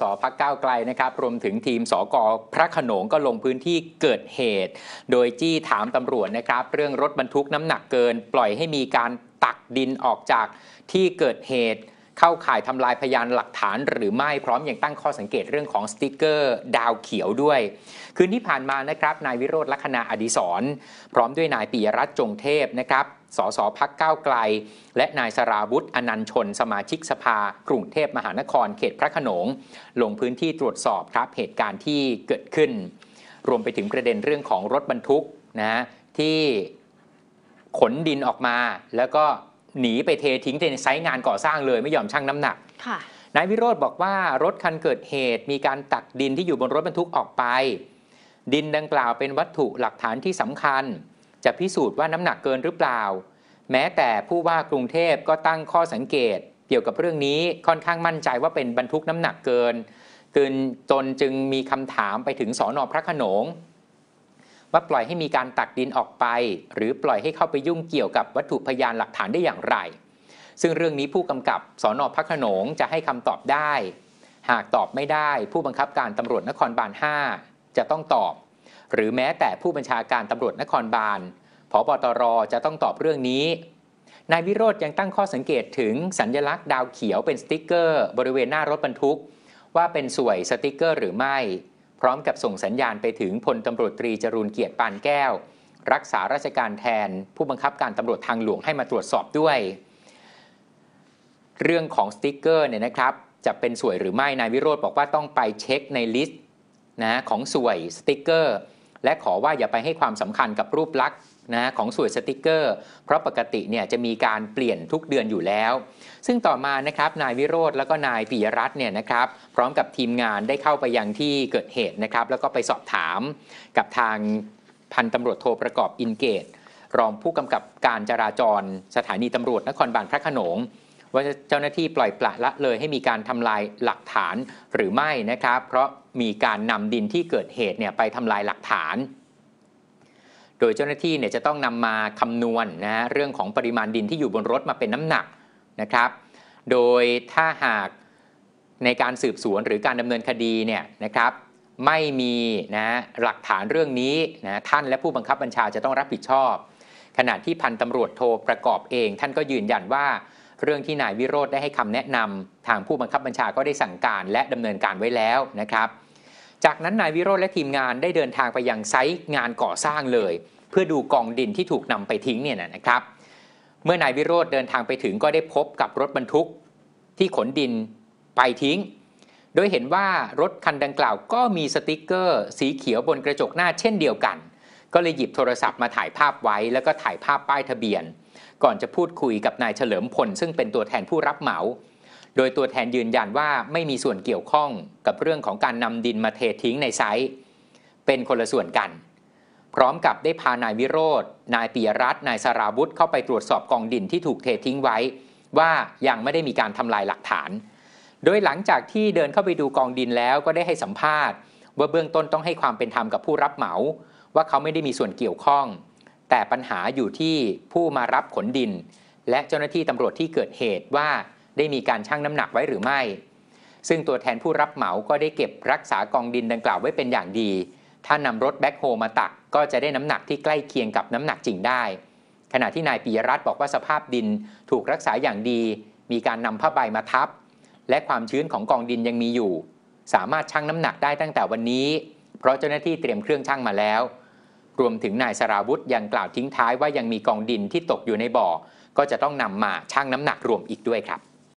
สพักก้าวไกลนะครับ รวมถึงทีมสกพระขนงก็ลงพื้นที่เกิดเหตุ โดยจี้ถามตำรวจนะครับ เรื่องรถบรรทุกน้ำหนักเกิน ปล่อยให้มีการตักดินออกจากที่เกิดเหตุ เข้าข่ายทำลายพยานหลักฐานหรือไม่พร้อมอยังตั้งข้อสังเกตเรื่องของสติกเกอร์ ดาวเขียวด้วยคืนที่ผ่านมานะครับนายวิโรธลัคนา อดีศรพร้อมด้วยนายปียรัตน์จงเทพนะครับสสพักก้าวไกล และนายสราวุธอนันชน สมาชิกสภา กรุงเทพมหานคร เขตพระขนง ลงพื้นที่ตรวจสอบ ครับเหตุการณ์ที่เกิดขึ้น รวมไปถึงประเด็นเรื่องของรถบรรทุกนะฮะที่ขนดินออกมา แล้วก็หนีไปเททิ้งในไซต์งานก่อสร้างเลยไม่ยอมชั่งน้ำหนักนายวิโรธบอกว่ารถคันเกิดเหตุมีการตักดินที่อยู่บนรถบรรทุกออกไป ดินดังกล่าวเป็นวัตถุหลักฐานที่สำคัญจะพิสูจน์ว่าน้ำหนักเกินหรือเปล่า แม้แต่ผู้ว่ากรุงเทพก็ตั้งข้อสังเกตเกี่ยวกับเรื่องนี้ค่อนข้างมั่นใจว่าเป็นบรรทุกน้ำหนักเกินตืนจนจึงมีคำถามไปถึงสอนอพระขนงว่าปล่อยให้มีการตักดินออกไป หรือปล่อยให้เข้าไปยุ่งเกี่ยวกับวัตถุพยานหลักฐานได้อย่างไร ซึ่งเรื่องนี้ผู้กำกับสอนอพระขนงจะให้คำตอบได้ หากตอบไม่ได้ผู้บังคับการตำรวจนครบาล5จะต้องตอบ หรือแม้แต่ผู้บัญชาการตำรวจนครบาลพบตรจะต้องตอบเรื่องนี้ นายวิโรธยังตั้งข้อสังเกตถึงสัญญลักษณ์ ดาวเขียวเป็นสติกเกอร์ บริเวณหน้ารถบรรทุก ว่าเป็นสวยสติกเกอร์หรือไม่ พร้อมกับส่งสัญญาณไปถึงพลตำรวจตรีจรูนเกียรติปานแก้ว รักษาราชการแทนผู้บังคับการตำรวจทางหลวงให้มาตรวจสอบด้วย เรื่องของสติกเกอร์เนี่ยนะครับจะเป็นสวยหรือไม่นายวิโรธบอกว่าต้องไปเช็คในลิสต์นะของสวยสติกเกอร์และขอว่าอย่าไปให้ความสำคัญกับรูปลักษณ์นะของสวยสติกเกอร์ เพราะปกติเนี่ยจะมีการเปลี่ยนทุกเดือนอยู่แล้ว ซึ่งต่อมานะครับนายวิโรธแล้วก็นายปิยรัตน์เนี่ยนะครับพร้อมกับทีมงานได้เข้าไปยังที่เกิดเหตุนะครับแล้วก็ไปสอบถามกับทางพันตำรวจโทรประกอบอินเกตรองผู้กำกับการจราจรสถานีตำรวจนครบาลพระขนงว่าเจ้าหน้าที่ปล่อยปละละเลยให้มีการทำลายหลักฐานหรือไม่นะครับ เพราะมีการนำดินที่เกิดเหตุเนี่ยไปทำลายหลักฐาน โดยเจ้าหน้าที่เนี่ยจะต้องนำมาคำนวณนนะเรื่องของปริมาณดินที่อยู่บนรถมาเป็นน้ำหนักนะครับ โดยถ้าหากในการสืบสวนหรือการดำเนินคดีเนี่ยนะครับไม่มีนะหลักฐานเรื่องนี้นะท่านและผู้บังคับบัญชาจะต้องรับผิดชอบ ขณะที่พันตำรวจโทรประกอบเองท่านก็ยืนยันว่าเรื่องที่นายวิโรธได้ให้คำแนะนำทางผู้บังคับบัญชาก็ได้สั่งการและดำเนินการไว้แล้วนะครับ จากนั้นนายวิโรธและทีมงานได้เดินทางไปยังไซต์งานก่อสร้างเลย เพื่อดูกองดินที่ถูกนำไปทิ้งเนี่ยนะครับ เมื่อนายวิโรธเดินทางไปถึงก็ได้พบกับรถบรรทุกที่ขนดินไปทิ้ง โดยเห็นว่ารถคันดังกล่าวก็มีสติกเกอร์ สีเขียวบนกระจกหน้าเช่นเดียวกันก็เลยหยิบโทรศัพท์มาถ่ายภาพไว้แล้วก็ถ่ายภาพป้ายทะเบียน ก่อนจะพูดคุยกับนายเฉลิมพลซึ่งเป็นตัวแทนผู้รับเหมา โดยตัวแทนยืนยันว่าไม่มีส่วนเกี่ยวข้องกับเรื่องของการนำดินมาเททิ้งในไซต์เป็นคนละส่วนกัน พร้อมกับได้พานายวิโรธนายปียรัตนนายสราวุธ เข้าไปตรวจสอบกองดินที่ถูกเททิ้งไว้ ว่ายังไม่ได้มีการทำลายหลักฐาน โดยหลังจากที่เดินเข้าไปดูกองดินแล้วก็ได้ให้สัมภาษณ์ ว่าเบื้องต้นต้องให้ความเป็นธรรมกับผู้รับเหมาว่าเขาไม่ได้มีส่วนเกี่ยวข้อง แต่ปัญหาอยู่ที่ผู้มารับขนดิน และเจ้าหน้าที่ตำรวจที่เกิดเหตุว่าได้มีการชั่งน้ำหนักไว้หรือไม่ ซึ่งตัวแทนผู้รับเหมาก็ได้เก็บรักษากองดินดังกล่าวไว้เป็นอย่างดี ถ้านำรถแบ็คโฮมาตักก็จะได้น้ำหนักที่ใกล้เคียงกับน้ำหนักจริงได้ ขณะที่นายปียรัตน์บอกว่าสภาพดิน ถูกรักษาอย่างดี มีการนำผ้าใบมาทับ และความชื้นของกองดินยังมีอยู่ สามารถชั่งน้ำหนักได้ตั้งแต่วันนี้ เพราะเจ้าหน้าที่เตรียมเครื่องชั่งมาแล้วรวมถึงนายสราวุธยังกล่าวทิ้งท้ายว่ายังมีกองดินที่ตกอยู่ในบ่อ ก็จะต้องนำมาชั่งน้ำหนักรวมอีกด้วยครับ